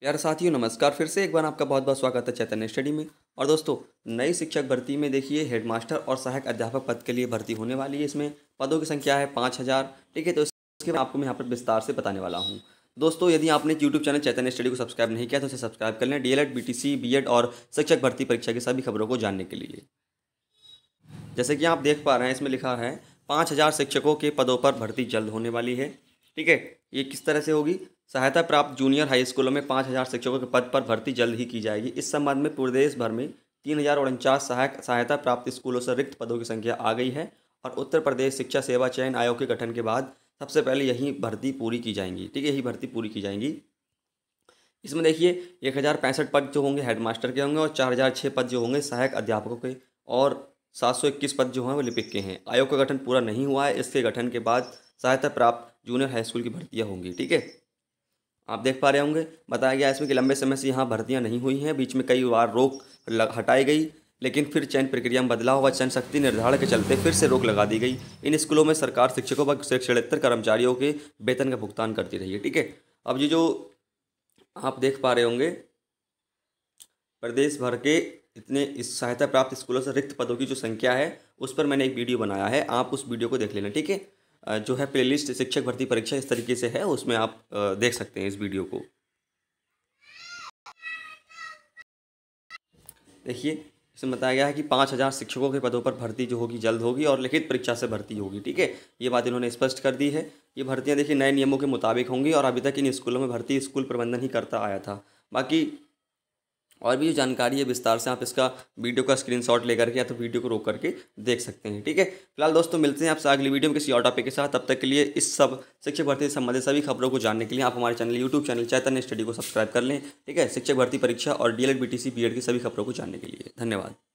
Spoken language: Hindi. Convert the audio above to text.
प्यारे साथियों नमस्कार फिर से एक बार आपका बहुत बहुत स्वागत है चैतन्य स्टडी में और दोस्तों नई शिक्षक भर्ती में देखिए हेडमास्टर और सहायक अध्यापक पद के लिए भर्ती होने वाली है इसमें पदों की संख्या है पाँच हज़ार ठीक है तो इसके बाद आपको मैं यहाँ पर विस्तार से बताने वाला हूँ दोस्तों यदि आपने यूट्यूब चैनल चैतन्य स्टडी को सब्सक्राइब नहीं किया तो उसे सब्सक्राइब कर लें डी एल एड और शिक्षक भर्ती परीक्षा की सभी खबरों को जानने के लिए जैसे कि आप देख पा रहे हैं इसमें लिखा है पाँच हज़ार शिक्षकों के पदों पर भर्ती जल्द होने वाली है ठीक है ये किस तरह से होगी सहायता प्राप्त जूनियर हाई स्कूलों में पाँच हज़ार शिक्षकों के पद पर भर्ती जल्द ही की जाएगी इस संबंध में प्रदेश भर में तीन हज़ार उनचास सहायक सहायता प्राप्त स्कूलों से रिक्त पदों की संख्या आ गई है और उत्तर प्रदेश शिक्षा सेवा चयन आयोग के गठन के बाद सबसे पहले यही भर्ती पूरी की जाएंगी ठीक है यही भर्ती पूरी की जाएंगी इसमें देखिए एक हज़ार पैंसठ पद जो होंगे हेडमास्टर के होंगे और चार हज़ार छः पद जो होंगे सहायक अध्यापकों के और सात सौ इक्कीस पद जो हैं वो लिपिक के हैं आयोग का गठन पूरा नहीं हुआ है इसके गठन के बाद सहायता प्राप्त जूनियर हाई स्कूल की भर्तियाँ होंगी ठीक है आप देख पा रहे होंगे बताया गया इसमें कि लंबे समय से यहाँ भर्तियाँ नहीं हुई हैं बीच में कई बार रोक हटाई गई लेकिन फिर चयन प्रक्रिया में बदलाव हुआ चयन शक्ति निर्धारण के चलते फिर से रोक लगा दी गई इन स्कूलों में सरकार शिक्षकों व शिक्षणतर कर्मचारियों के वेतन का भुगतान करती रही है ठीक है अब ये जो आप देख पा रहे होंगे प्रदेश भर के इतने इस सहायता प्राप्त स्कूलों से रिक्त पदों की जो संख्या है उस पर मैंने एक वीडियो बनाया है आप उस वीडियो को देख लेना ठीक है जो है प्लेलिस्ट शिक्षक भर्ती परीक्षा इस तरीके से है उसमें आप देख सकते हैं इस वीडियो को देखिए इसमें बताया गया है कि पाँच हज़ार शिक्षकों के पदों पर भर्ती जो होगी जल्द होगी और लिखित परीक्षा से भर्ती होगी ठीक है ये बात इन्होंने स्पष्ट कर दी है ये भर्तियाँ देखिए नए नियमों के मुताबिक होंगी और अभी तक इन स्कूलों में भर्ती स्कूल प्रबंधन ही करता आया था बाकी और भी जो जानकारी है विस्तार से आप इसका वीडियो का स्क्रीनशॉट लेकर के या तो वीडियो को रोक करके देख सकते हैं ठीक है फिलहाल दोस्तों मिलते हैं आपसे अगली वीडियो में किसी और टॉपिक के साथ तब तक के लिए इस सब शिक्षक भर्ती से संबंधित सभी खबरों को जानने के लिए आप हमारे channel YouTube channel Chaitanya Study को सब्सक्राइब कर लें ठीक है शिक्षक भर्ती परीक्षा और D L B T C B Ed की सभी खबरों को जानने के लिए धन्यवाद